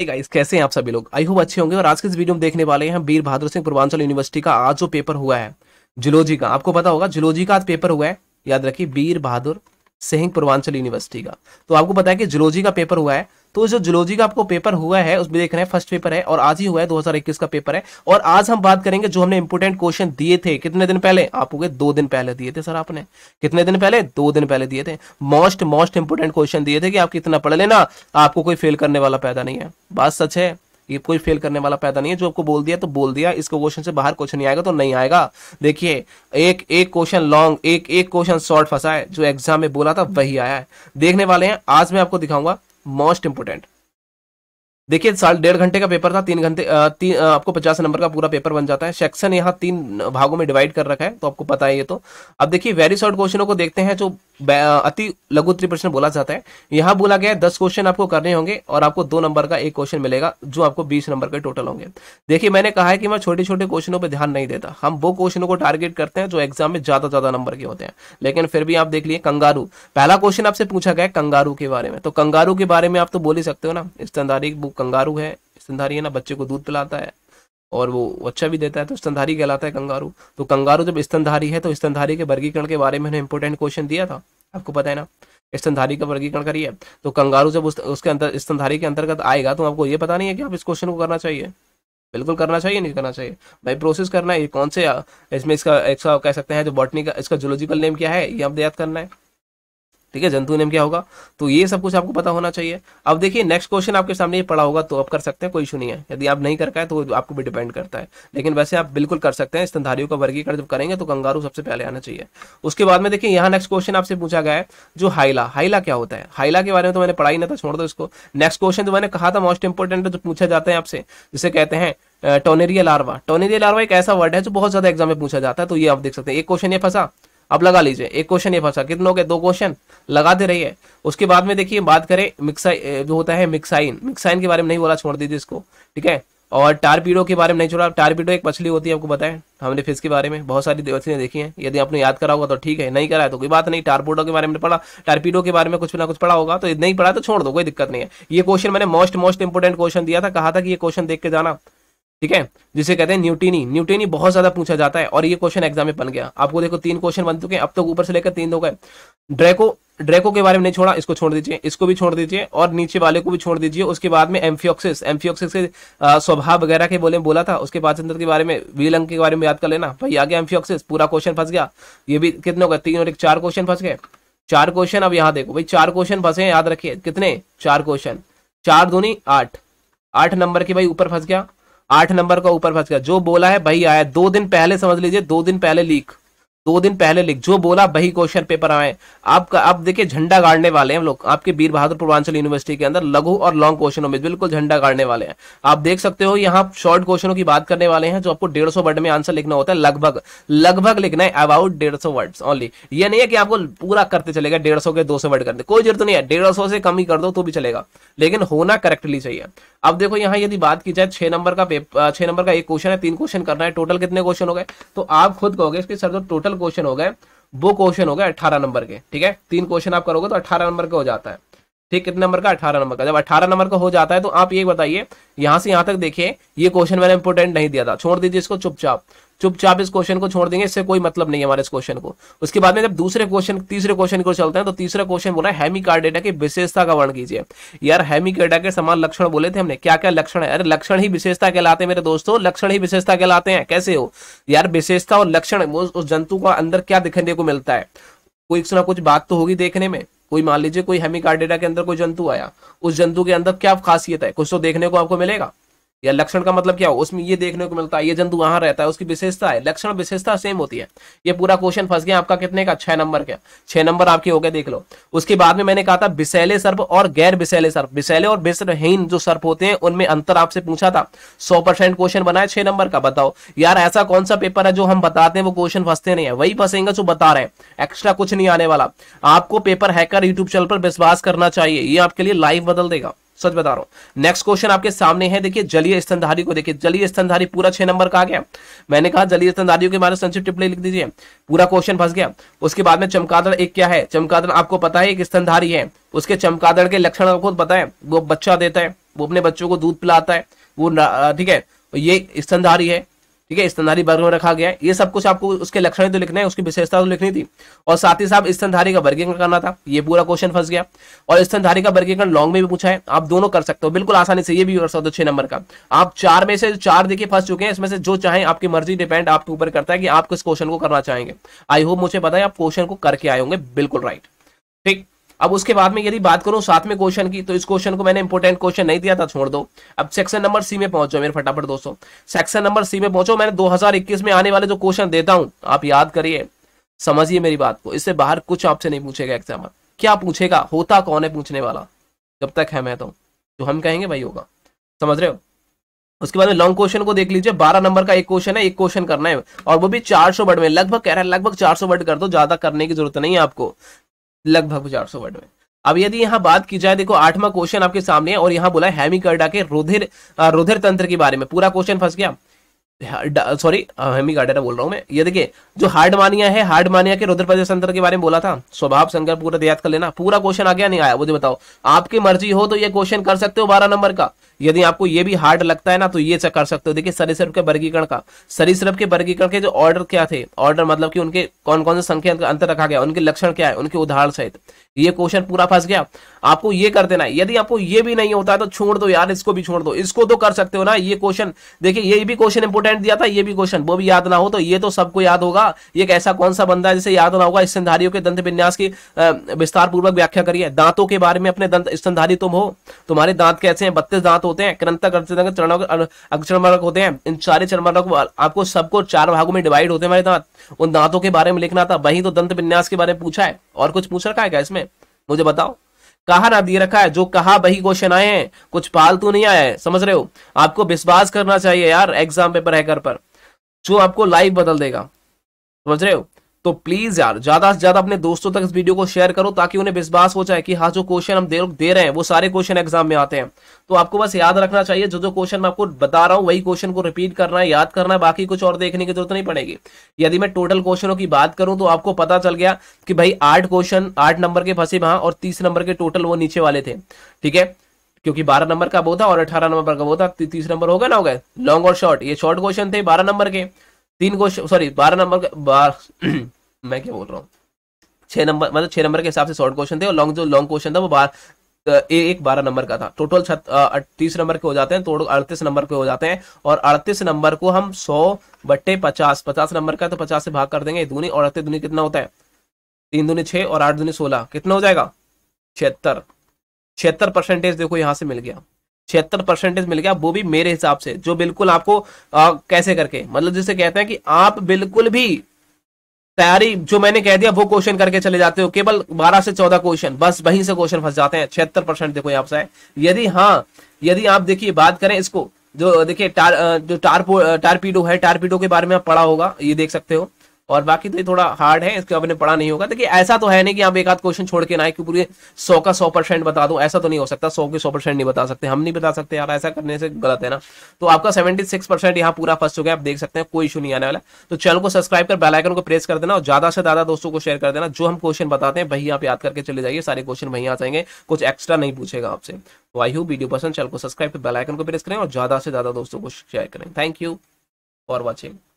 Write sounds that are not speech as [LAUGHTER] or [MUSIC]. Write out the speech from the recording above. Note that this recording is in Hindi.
hey guys, कैसे हैं आप सभी लोग आई होप अच्छे होंगे और आज के इस वीडियो में देखने वाले हैं वीर बहादुर सिंह पूर्वांचल यूनिवर्सिटी का आज जो पेपर हुआ है जुलोजी का आपको पता होगा जुलोजी का आज पेपर हुआ है याद रखिए वीर बहादुर सिंह पूर्वांचल यूनिवर्सिटी का तो आपको पता है कि जुलोजी का पेपर हुआ है तो जो जुलोजी का आपको पेपर हुआ है उसमें देख रहे हैं फर्स्ट पेपर है और आज ही हुआ है 2021 का पेपर है और आज हम बात करेंगे जो हमने इंपोर्टेंट क्वेश्चन दिए थे कितने दिन पहले आप हो दो दिन पहले दिए थे सर आपने कितने दिन पहले दो दिन पहले दिए थे मोस्ट मोस्ट इंपोर्टेंट क्वेश्चन दिए थे कि आप कितना पढ़ लेना आपको कोई फेल करने वाला पैदा नहीं है बात सच है ये कोई फेल करने वाला पैदा नहीं है जो आपको बोल दिया तो बोल दिया इसको क्वेश्चन से बाहर क्वेश्चन नहीं आएगा तो नहीं आएगा देखिए एक एक क्वेश्चन लॉन्ग एक एक क्वेश्चन शॉर्ट फंसा है जो एग्जाम में बोला था वही आया है देखने वाले हैं आज मैं आपको दिखाऊंगा मोस्ट इंपोर्टेंट देखिए साल डेढ़ घंटे का पेपर था तीन घंटे ती, आपको पचास नंबर का पूरा पेपर बन जाता है सेक्शन यहाँ तीन भागों में डिवाइड कर रखा है तो आपको पता है ये तो अब देखिए वेरी शॉर्ट क्वेश्चनों को देखते हैं जो अति लघुत्री प्रश्न बोला जाता है यहां बोला गया है दस क्वेश्चन आपको करने होंगे और आपको दो नंबर का एक क्वेश्चन मिलेगा जो आपको बीस नंबर के टोटल होंगे देखिए मैंने कहा है कि मैं छोटे छोटे क्वेश्चनों पर ध्यान नहीं देता हम वो क्वेश्चनों को टारगेट करते हैं जो एग्जाम में ज्यादा ज्यादा नंबर के होते हैं लेकिन फिर भी आप देख लिए कंगारू पहला क्वेश्चन आपसे पूछा गया कंगारू के बारे में तो कंगारू के बारे में आप तो बोल ही सकते हो ना स्तनधारी बुक कंगारू है ना बच्चे को दूध पिलाता है और वो अच्छा भी देता है तो स्तनधारी कहलाता है कंगारू तो कंगारू जब स्तनधारी है तो स्तनधारी के वर्गीकरण के बारे में इंपोर्टेंट क्वेश्चन दिया था आपको पता है ना स्तनधारी का वर्गीकरण करिए तो कंगारू जब उस, उसके अंदर स्तनधारी के अंतर्गत आएगा तो आपको ये पता नहीं है कि आप इस क्वेश्चन को करना चाहिए बिल्कुल करना चाहिए नहीं करना चाहिए भाई प्रोसेस करना है ये कौन से इसमें इसका इसका कह सकते हैं जो बॉटनी का इसका जोलॉजिकल नेम क्या है ये आप याद करना है ठीक है जंतु नेम क्या होगा तो ये सब कुछ आपको पता होना चाहिए अब देखिए नेक्स्ट क्वेश्चन आपके सामने ये पड़ा होगा तो आप कर सकते हैं कोई इशू नहीं है यदि आप नहीं कर पाए तो आपको भी डिपेंड करता है लेकिन वैसे आप बिल्कुल कर सकते हैं स्तनधारियों का वर्गीकरण जब करेंगे तो कंगारू सबसे पहले आना चाहिए उसके बाद में देखिए यहाँ नेक्स्ट क्वेश्चन आपसे पूछा गया है जो हाइला हाइला क्या होता है हाइला के बारे में तो मैंने पढ़ा ही नहीं था छोड़ दो इसको नेक्स्ट क्वेश्चन जो मैंने कहा था मोस्ट इंपोर्टेंट जो पूछा जाता है आपसे जिसे कहते हैं टोनेरिया लार्वा टोनेरिया लार्वा एक ऐसा वर्ड है जो बहुत ज्यादा एग्जाम में पूछा जाता है तो ये आप देख सकते हैं एक क्वेश्चन ये फंसा अब लगा लीजिए एक क्वेश्चन ये फंसा कितने हो गए दो क्वेश्चन लगाते रहिए उसके बाद में देखिए बात करें मिक्सा जो होता है मिक्साइन मिक्साइन के बारे में नहीं बोला छोड़ दीजिए इसको ठीक है और टारपीडो के बारे में नहीं छोड़ा टारपीडो एक मछली होती है आपको बताएं हमने फिश के बारे में बहुत सारी मछलियाँ देखी हैं यदि आपने याद करा होगा तो ठीक है नहीं करा है तो कोई बात नहीं टारपीडो के बारे में पढ़ा टारपीडो के बारे में कुछ ना कुछ पढ़ा होगा तो नहीं पढ़ा तो छोड़ दो कोई दिक्कत नहीं है ये क्वेश्चन मैंने मोस्ट मोस्ट इंपोर्टेंट क्वेश्चन दिया था कहा था कि ये क्वेश्चन देख के जाना ठीक है जिसे कहते हैं न्यूटिनी न्यूटिनी बहुत ज्यादा पूछा जाता है और ये क्वेश्चन एग्जाम में बन गया आपको देखो तीन क्वेश्चन बन चुके हैं अब तक तो ऊपर से लेकर तीन हो गए ड्रेको ड्रेको के बारे में नहीं छोड़ा इसको छोड़ दीजिए इसको भी छोड़ दीजिए और नीचे वाले को भी छोड़ दीजिए उसके बाद में एम्फियोक्सिस एम्फियोक्सिस के स्वभाव वगैरह के बोले बोला था उसके बाद चंद्र के बारे में वीलंग के बारे में याद कर लेना भाई आगे एम्फियोक्सिस पूरा क्वेश्चन फंस गया ये भी कितने हो गए तीन और एक चार क्वेश्चन फंस गए चार क्वेश्चन अब यहाँ देखो भाई चार क्वेश्चन फंसे याद रखिए कितने चार क्वेश्चन चार दूनी आठ आठ नंबर के भाई ऊपर फंस गया आठ नंबर का ऊपर फंस गया जो बोला है भाई आया दो दिन पहले समझ लीजिए दो दिन पहले लीक दो दिन पहले लिख जो बोला वही क्वेश्चन पेपर आए आपका आप देखिए झंडा गाड़ने वाले हैं लोग आपके वीर बहादुर पूर्वांचल यूनिवर्सिटी के अंदर लघु और लॉन्ग क्वेश्चनों में बिल्कुल झंडा गाड़ने वाले हैं आप देख सकते हो यहाँ शॉर्ट क्वेश्चनों की बात करने वाले हैं जो आपको डेढ़ सौ वर्ड में आंसर लिखना होता है लगभग लगभग लिखना है अबाउट डेढ़ वर्ड ओनली ये नहीं है कि आपको पूरा करते चलेगा डेढ़ के दो वर्ड करते कोई जरूरत नहीं है डेढ़ से कम ही कर दो तो भी चलेगा लेकिन होना करेक्टली चाहिए अब देखो यहाँ यदि बात की जाए छह नंबर का छह नंबर का एक क्वेश्चन है तीन क्वेश्चन करना है टोटल कितने क्वेश्चन हो गए तो आप खुद कहोगे इसके सर टोटल टोटल क्वेश्चन हो गए वो क्वेश्चन हो गए अठारह नंबर के ठीक है तीन क्वेश्चन आप करोगे तो अठारह नंबर का हो जाता है ठीक कितने नंबर का अठारह नंबर का जब अठारह नंबर का हो जाता है तो आप ये बताइए यहां से यहां तक देखिए ये क्वेश्चन मैंने इंपोर्टेंट नहीं दिया था छोड़ दीजिए इसको चुपचाप चुपचाप इस क्वेश्चन को छोड़ देंगे इससे कोई मतलब नहीं है हमारे इस क्वेश्चन को उसके बाद में जब दूसरे क्वेश्चन तीसरे क्वेश्चन को चलते हैं तो तीसरा क्वेश्चन बोला हैमी कार्डेटा की विशेषता का वर्ण कीजिए यार हेमिकार्डा के समान लक्षण बोले थे हमने क्या क्या लक्षण है अरे लक्षण ही विशेषता कहलाते हैं मेरे दोस्तों लक्षण ही विशेषता कहलाते हैं कैसे हो यार विशेषता और लक्षण उस जंतु का अंदर क्या दिखने को मिलता है कोई ना कुछ बात तो होगी देखने में कोई मान लीजिए कोई हेमिकार्डेटा के अंदर कोई जंतु आया उस जंतु के अंदर क्या खासियत है कुछ तो देखने को आपको मिलेगा या लक्षण का मतलब क्या हो उसमें ये देखने को मिलता है ये जंतु वहां रहता है उसकी विशेषता है लक्षण विशेषता सेम होती है ये पूरा क्वेश्चन फंस गया आपका कितने का छह नंबर का छह नंबर आपके हो गए देख लो उसके बाद में मैंने कहा था बिसेले सर्प और गैर बिसेले सर्प बिसैले और बिसरहीन जो सर्प होते हैं उनमें अंतर आपसे पूछा था सौ परसेंट क्वेश्चन बनाए छह नंबर का बताओ यार ऐसा कौन सा पेपर है जो हम बताते हैं वो क्वेश्चन फंसते नहीं है वही फंसेंगे जो बता रहे हैं एक्स्ट्रा कुछ नहीं आने वाला आपको पेपर हैकर यूट्यूब चैनल पर विश्वास करना चाहिए ये आपके लिए लाइव बदल देगा सच बता रहा हूं नेक्स्ट क्वेश्चन आपके सामने है देखिए जलीय स्तनधारी को देखिए जलीय स्तनधारी पूरा छह नंबर का आ गया मैंने कहा जलीय स्तनधारियों के बारे में संक्षिप्त टिप्पणी लिख दीजिए पूरा क्वेश्चन फंस गया उसके बाद में चमकादड़ एक क्या है चमकादड़ आपको पता है एक स्तनधारी है उसके चमकादड़ के लक्षण आपको बताए वो बच्चा देता है वो अपने बच्चों को दूध पिलाता है वो ठीक है ये स्तनधारी है ठीक है स्तनधारी वर्ग में रखा गया है ये सब कुछ आपको उसके लक्षण तो लिखना है उसकी विशेषता तो लिखनी थी और साथ ही साथ स्तनधारी का वर्गीकरण करना था ये पूरा क्वेश्चन फंस गया और स्तनधारी का वर्गीकरण लॉन्ग में भी पूछा है आप दोनों कर सकते हो बिल्कुल आसानी से ये भी कर सकते हो छह नंबर का आप चार में से चार देखिए फंस चुके हैं इसमें से जो चाहे आपकी मर्जी डिपेंड आपके ऊपर करता है कि आप किस क्वेश्चन को करना चाहेंगे आई होप मुझे पता है आप क्वेश्चन को करके आए होंगे बिल्कुल राइट ठीक अब उसके बाद में यदि बात करूं साथ में क्वेश्चन की तो इस क्वेश्चन को मैंने इंपोर्टेंट क्वेश्चन नहीं दिया था छोड़ दो अब सेक्शन नंबर सी में पहुंचो मेरे फटाफट दोस्तों सेक्शन नंबर सी में पहुंचो मैंने 2021 में आने वाले जो क्वेश्चन देता हूं आप याद करिए समझिए मेरी बात को इससे बाहर कुछ आपसे नहीं पूछेगा एग्जाम क्या पूछेगा होता कौन है पूछने वाला जब तक है मैं तो जो हम कहेंगे वही होगा समझ रहे हो उसके बाद में लॉन्ग क्वेश्चन को देख लीजिए बारह नंबर का एक क्वेश्चन है एक क्वेश्चन करना है और वो भी चार सौ वर्ड में लगभग कह रहा है लगभग चार सौ वर्ड कर दो ज्यादा करने की जरूरत नहीं है आपको लगभग चार सौ वर्ड में अब यदि यहां बात की जाए देखो आठवां क्वेश्चन आपके सामने है और यहां बोला है हेमिकर्डा के रुधिर रुधिर तंत्र के बारे में पूरा क्वेश्चन फंस गया सॉरी हेमी गार्डेरा बोल रहा हूँ मैं ये देखिए जो हार्ड मानिया है हार्ड मानिया के रुद्र प्रदेश अंतर के बारे में बोला था स्वभाव संकल्प पूरा याद कर लेना पूरा क्वेश्चन आ गया नहीं आया मुझे बताओ आपकी मर्जी हो तो ये क्वेश्चन कर सकते हो बारह नंबर का यदि आपको ये भी हार्ड लगता है ना तो ये चेक कर सकते हो देखिए सरीसृप के वर्गीकरण का सरीसृप के वर्गीकरण के जो ऑर्डर क्या थे ऑर्डर मतलब कि उनके कौन कौन से संख्या अंतर रखा गया उनके लक्षण क्या है उनके उदाहरण सहित ये क्वेश्चन पूरा फंस गया आपको ये कर देना है यदि आपको ये भी नहीं होता तो छोड़ दो यार इसको भी छोड़ दो इसको तो कर सकते हो ना ये क्वेश्चन देखिए ये भी क्वेश्चन इंपोर्टेंट कंटेंट दिया था ये भी क्वेश्चन वो भी याद ना हो तो ये तो सबको याद होगा ये ऐसा कौन सा बंदा है जिसे याद ना होगा स्तनधारियों के दंत विन्यास की विस्तार पूर्वक व्याख्या करिए दांतों के बारे में अपने दंत स्तनधारी तुम हो तुम्हारे दांत कैसे हैं बत्तीस दांत होते हैं क्रंतक अक्षरमरक होते हैं इन चार चरमरक आपको सबको चार भागों में डिवाइड होते हैं हमारे दांत उन दांतों के बारे में लिखना था वही तो दंत विन्यास के बारे में पूछा है और कुछ पूछ रखा है क्या इसमें मुझे बताओ कहा ना दिए रखा है जो कहा वही क्वेश्चन आए हैं कुछ फालतू नहीं आया है समझ रहे हो आपको विश्वास करना चाहिए यार एग्जाम पेपर हैकर पर जो आपको लाइफ बदल देगा समझ रहे हो तो प्लीज यार ज्यादा से ज्यादा अपने दोस्तों तक इस वीडियो को शेयर करो ताकि उन्हें विश्वास हो जाए कि हाँ जो क्वेश्चन हम दे, दे रहे हैं वो सारे क्वेश्चन एग्जाम में आते हैं तो आपको बस याद रखना चाहिए जो जो क्वेश्चन मैं आपको बता रहा हूँ वही क्वेश्चन को रिपीट करना है याद करना है बाकी कुछ और देखने की जरूरत तो नहीं पड़ेगी यदि मैं टोटल क्वेश्चनों की बात करूं तो आपको पता चल गया कि भाई आठ क्वेश्चन आठ नंबर के फंसे वहां और तीस नंबर के टोटल वो नीचे वाले थे ठीक है क्योंकि बारह नंबर का वो था और अठारह नंबर का वो था तीस नंबर हो गया ना हो गए लॉन्ग और शॉर्ट ये शॉर्ट क्वेश्चन थे बारह नंबर के तीन क्वेश्चन सॉरी बारह नंबर बार [CLEARS THROAT] मैं क्या बोल रहा हूँ छह नंबर मतलब छह नंबर के हिसाब से शॉर्ट क्वेश्चन थे और लॉन्ग जो लॉन्ग क्वेश्चन था वो बार एक बारह नंबर का था टोटल तीस नंबर के हो जाते हैं टोटल अड़तीस नंबर के हो जाते हैं और अड़तीस नंबर को हम सौ बट्टे पचास पचास नंबर का तो पचास से भाग कर देंगे दूनी और अड़तीस दूनी कितना होता है तीन दूनी छह और आठ दूनी सोलह कितना हो जाएगा छिहत्तर छिहत्तर परसेंटेज देखो यहां से मिल गया छिहत्तर परसेंटेज मिल गया वो भी मेरे हिसाब से जो बिल्कुल आपको आ, कैसे करके मतलब जिसे कहते हैं कि आप बिल्कुल भी तैयारी जो मैंने कह दिया वो क्वेश्चन करके चले जाते हो केवल 12 से 14 क्वेश्चन बस वहीं से क्वेश्चन फंस जाते हैं छिहत्तर परसेंट देखो यहाँ से यदि हाँ यदि आप देखिए बात करें इसको जो देखिए टार, जो टार टारपीडो है टारपीडो के बारे में आप पढ़ा होगा ये देख सकते हो और बाकी तो ये थोड़ा हार्ड है इसको आपने पढ़ा नहीं होगा देखिए ऐसा तो है नहीं कि आप एक आध क्वेश्चन छोड़ के ना कि पूरे सौ का सौ परसेंट बता दो ऐसा तो नहीं हो सकता सौ के सौ परसेंट नहीं बता सकते हम नहीं बता सकते यार ऐसा करने से गलत है ना तो आपका सेवेंटी सिक्स परसेंट यहाँ पूरा फर्स्ट हो गया आप देख सकते हैं कोई इशू नहीं आने वाला तो चैनल को सब्सक्राइब कर बेलाइकन को प्रेस कर देना और ज्यादा से ज्यादा दोस्तों को शेयर कर देना जो हम क्वेश्चन बताते हैं वही आप याद करके चले जाइए सारे क्वेश्चन वहीं आ जाएंगे कुछ एक्स्ट्रा नहीं पूछेगा आपसे तो आई वीडियो पसंद चैनल को सब्सक्राइब कर बेलाइकन को प्रेस करें और ज्यादा से ज्यादा दोस्तों को शेयर करें थैंक यू फॉर वॉचिंग